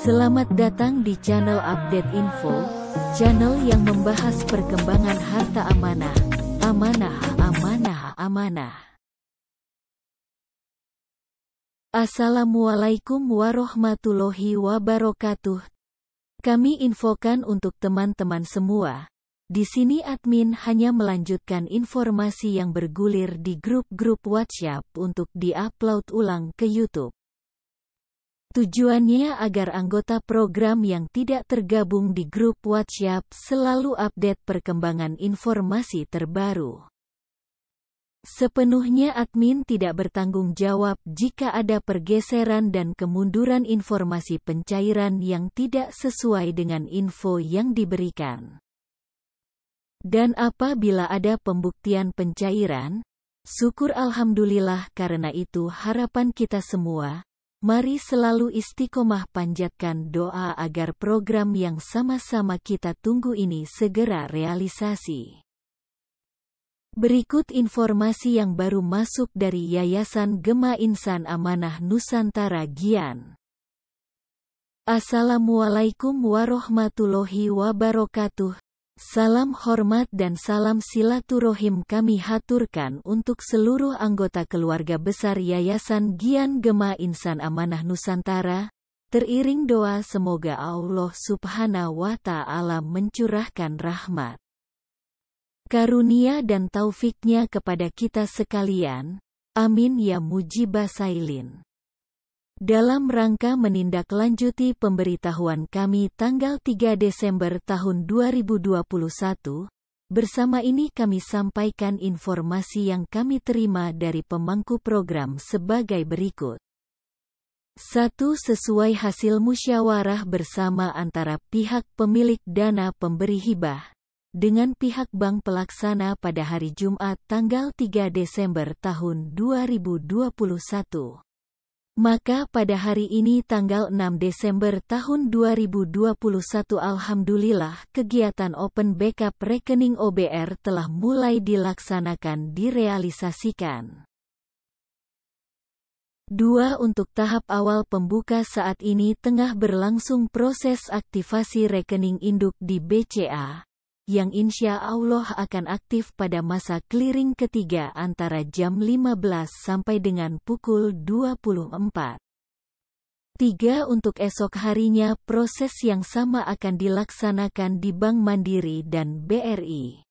Selamat datang di channel Update Info, channel yang membahas perkembangan harta amanah, amanah, amanah, amanah. Assalamualaikum warahmatullahi wabarakatuh. Kami infokan untuk teman-teman semua. Di sini admin hanya melanjutkan informasi yang bergulir di grup-grup WhatsApp untuk di-upload ulang ke YouTube. Tujuannya agar anggota program yang tidak tergabung di grup WhatsApp selalu update perkembangan informasi terbaru. Sepenuhnya admin tidak bertanggung jawab jika ada pergeseran dan kemunduran informasi pencairan yang tidak sesuai dengan info yang diberikan. Dan apabila ada pembuktian pencairan, syukur alhamdulillah karena itu harapan kita semua, Mari selalu istiqomah panjatkan doa agar program yang sama-sama kita tunggu ini segera realisasi. Berikut informasi yang baru masuk dari Yayasan Gema Insan Amanah Nusantara Gian. Assalamualaikum warahmatullahi wabarakatuh. Salam hormat dan salam silaturahim kami haturkan untuk seluruh anggota keluarga besar Yayasan Gian Gema Insan Amanah Nusantara. Teriring doa semoga Allah Subhanahu wa taala mencurahkan rahmat karunia dan taufiknya kepada kita sekalian. Amin ya mujibah sailin dalam rangka menindaklanjuti pemberitahuan kami tanggal 3 Desember tahun 2021, bersama ini kami sampaikan informasi yang kami terima dari pemangku program sebagai berikut. satu, Sesuai hasil musyawarah bersama antara pihak pemilik dana pemberi hibah dengan pihak bank pelaksana pada hari Jumat tanggal 3 Desember tahun 2021. Maka pada hari ini tanggal 6 Desember tahun 2021 Alhamdulillah kegiatan Open Backup Rekening OBR telah mulai dilaksanakan direalisasikan. Dua Untuk tahap awal pembuka saat ini tengah berlangsung proses aktivasi rekening induk di BCA yang insya Allah akan aktif pada masa clearing ketiga antara jam 15 sampai dengan pukul 24. Tiga Untuk esok harinya proses yang sama akan dilaksanakan di Bank Mandiri dan BRI.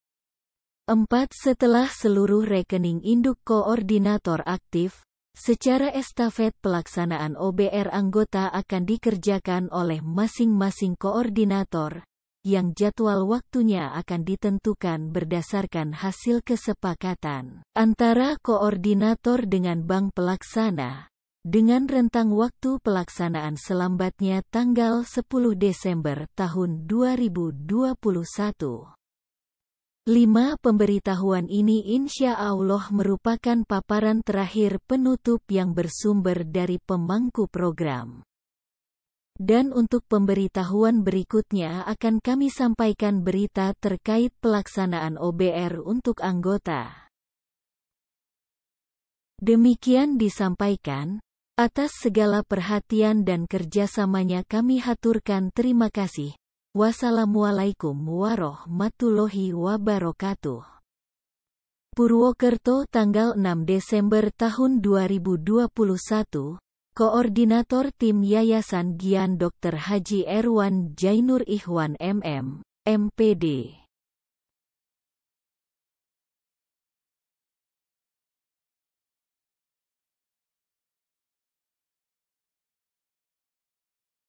Empat Setelah seluruh rekening induk koordinator aktif, secara estafet pelaksanaan OBR anggota akan dikerjakan oleh masing-masing koordinator, yang jadwal waktunya akan ditentukan berdasarkan hasil kesepakatan antara koordinator dengan bank pelaksana, dengan rentang waktu pelaksanaan selambatnya tanggal 10 Desember tahun 2021. Lima Pemberitahuan ini insya Allah merupakan paparan terakhir penutup yang bersumber dari pemangku program. Dan untuk pemberitahuan berikutnya akan kami sampaikan berita terkait pelaksanaan OBR untuk anggota. Demikian disampaikan, atas segala perhatian dan kerjasamanya kami haturkan terima kasih. Wassalamualaikum warahmatullahi wabarakatuh. Purwokerto tanggal 6 Desember tahun 2021 Koordinator Tim Yayasan Gian Dr. Haji Erwan Jainur Ikhwan MM, MPD